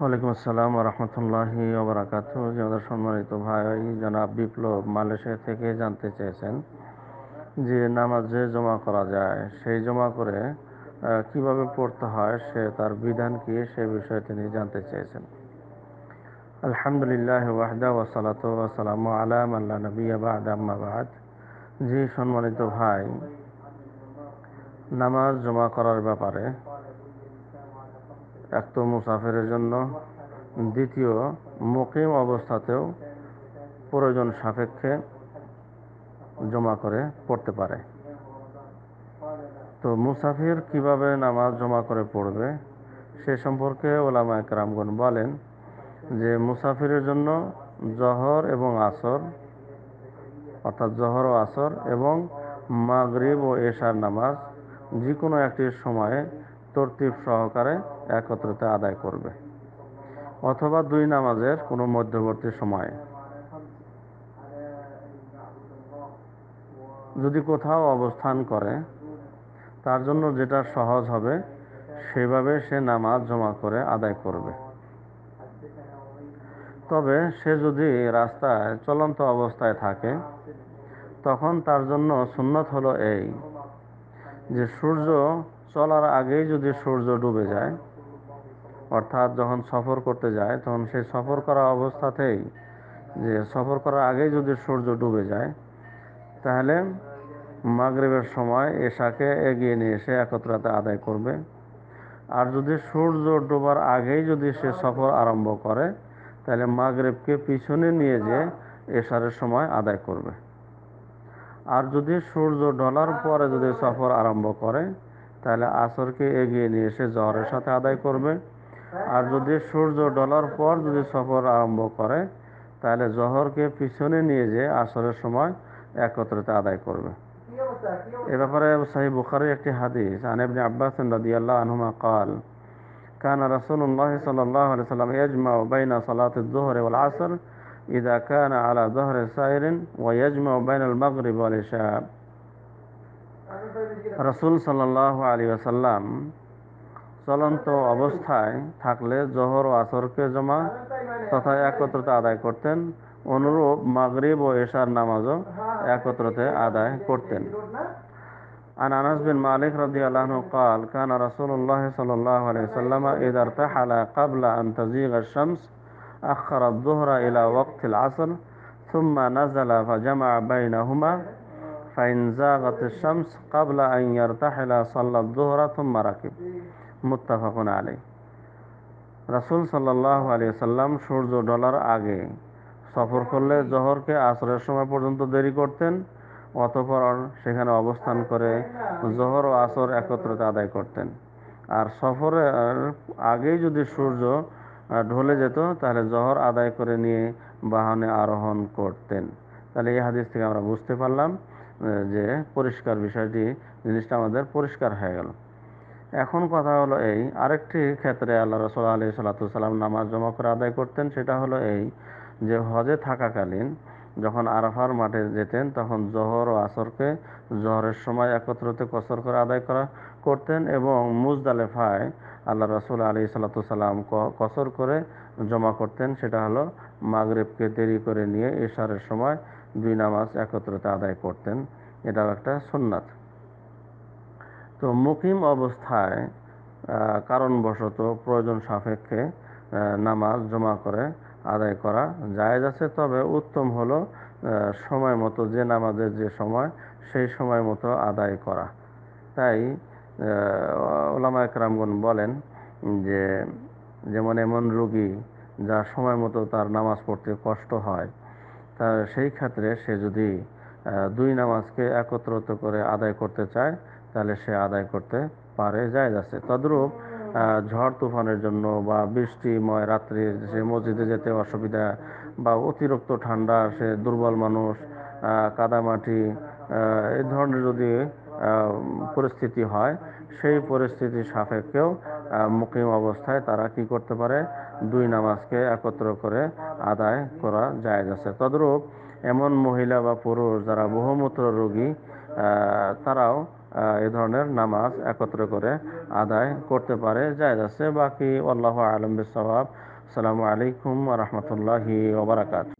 ওয়ালাইকুম আসসালাম রহমতুল্লাহি ওবরাকাত আমাদের সম্মানিত ভাই জনাব বিপ্লব মালয়েশিয়া থেকে জানতে চেয়েছেন যে নামাজ যে জমা করা যায় সেই জমা করে কিভাবে পড়তে হয় সে তার বিধান কি সে বিষয়ে তিনি জানতে চেয়েছেন আলহামদুলিল্লাহ ওয়াহদা ওয়াসালাত ওয়াসালাম আলাম আল্লাহ নবী আবাদ আম্মাবাদ জি সম্মানিত ভাই নামাজ জমা করার ব্যাপারে এক তো মুসাফিরের জন্য দ্বিতীয় মুকিম অবস্থাতেও প্রয়োজন সাপেক্ষে জমা করে পড়তে পারে তো মুসাফির কিভাবে নামাজ জমা করে পড়বে সে সম্পর্কে ওলামা একরামগণ বলেন যে মুসাফিরের জন্য জহর এবং আসর অর্থাৎ জহর ও আসর এবং মাগরিব ও এশার নামাজ যে কোনো একটি সময়ে তরতিব সহকারে একত্রতে আদায় করবে অথবা দুই নামাজের কোনো মধ্যবর্তী সময়ে যদি কোথাও অবস্থান করে তার জন্য যেটা সহজ হবে সেভাবে সে নামাজ জমা করে আদায় করবে তবে সে যদি রাস্তায় চলন্ত অবস্থায় থাকে তখন তার জন্য সুন্নত হলো এই যে সূর্য চলার আগেই যদি সূর্য ডুবে যায় অর্থাৎ যখন সফর করতে যায় তখন সেই সফর করা অবস্থাতেই যে সফর করার আগেই যদি সূর্য ডুবে যায় তাহলে মাগরীবের সময় এশাকে এগিয়ে নিয়ে এসে একত্রাতে আদায় করবে আর যদি সূর্য ডোবার আগেই যদি সে সফর আরম্ভ করে তাহলে মাগরীবকে পিছনে নিয়ে যে এশারের সময় আদায় করবে আর যদি সূর্য ঢলার পরে যদি সফর আরম্ভ করে তাহলে আসরকে এগিয়ে নিয়ে এসে জহরের সাথে আদায় করবে আর যদি সূর্য ডলার পর যদি সফর আরম্ভ করে তাহলে জহরকে পিছনে নিয়ে যেয়ে আসরের সময় একত্রিত আদায় করবে এ ব্যাপারে সাহি বুখারের একটি হাদিস আনেবনি আব্বাস আল্লাহ আনহুমা কাল كان رسول الله صلى الله عليه وسلم يجمع بين صلاة الظهر والعصر إذا كان على ظهر سائر ويجمع بين المغرب والعشاء রসুল সাল্লাহ আলী আসাল্লাম চলন্ত অবস্থায় থাকলে জহর ও আসরকে জমা তথা একত্রতা আদায় করতেন অনুরূপ মাগরিব ও এশার নামাজও একত্রতে আদায় করতেন عن أنس بن مالك رضي الله عنه قال كان رسول الله صلى الله عليه وسلم إذا ارتحل قبل أن تزيغ الشمس أخر الظهر إلى وقت العصر ثم نزل فجمع بينهما কাবলা সূর্য ডলার আগে সফর করলে জহরকে আসরের সময় পর্যন্ত দেরি করতেন অতপর সেখানে অবস্থান করে জহর ও আসর একত্রতে আদায় করতেন আর সফরের আগেই যদি সূর্য ঢলে যেত তাহলে জহর আদায় করে নিয়ে বাহনে আরোহণ করতেন তাহলে এই হাদিস থেকে আমরা বুঝতে পারলাম যে পরিষ্কার বিষয়টি জিনিসটা আমাদের পরিষ্কার হয়ে গেল এখন কথা হলো এই আরেকটি ক্ষেত্রে আল্লাহ রসল আলী সাল্লাম নামাজ জমা করে আদায় করতেন সেটা হলো এই যে হজে থাকাকালীন যখন আরাফার মাঠে যেতেন তখন জহর ও আসরকে জহরের সময় একত্রতে কসর করে আদায় করা করতেন এবং মুজদালেফায় আল্লাহ রসুল আলী সাল্লাম কসর করে জমা করতেন সেটা হলো মাগরেবকে দেরি করে নিয়ে এশারের সময় দুই নামাজ একত্রতা আদায় করতেন এটাও একটা সুন্নাত তো মুকিম অবস্থায় কারণবশত প্রয়োজন সাপেক্ষে নামাজ জমা করে আদায় করা জায়েজ আছে তবে উত্তম হলো সময় মতো যে নামাজের যে সময় সেই সময় মতো আদায় করা তাই ওলামা একরামগণ বলেন যে যেমন এমন রোগী যা সময় মতো তার নামাজ পড়তে কষ্ট হয় তা সেই ক্ষেত্রে সে যদি দুই নামাজকে একত্রত করে আদায় করতে চায় তাহলে সে আদায় করতে পারে যায় আছে তদ্রূপ ঝড় তুফানের জন্য বা বৃষ্টিময় রাত্রে সে মসজিদে যেতে অসুবিধা বা অতিরিক্ত ঠান্ডা সে দুর্বল মানুষ কাদামাটি এই ধরনের যদি পরিস্থিতি হয় সেই পরিস্থিতি সাপেক্ষেও মুকিম অবস্থায় তারা কি করতে পারে দুই নামাজকে একত্র করে আদায় করা যায় আছে তদরূপ এমন মহিলা বা পুরুষ যারা বহুমূত্র রোগী তারাও এ ধরনের নামাজ একত্র করে আদায় করতে পারে যায় আছে বাকি আল্লাহ আলম বিসাব আসসালামু আলাইকুম রহমতুল্লাহি ওবরাকাত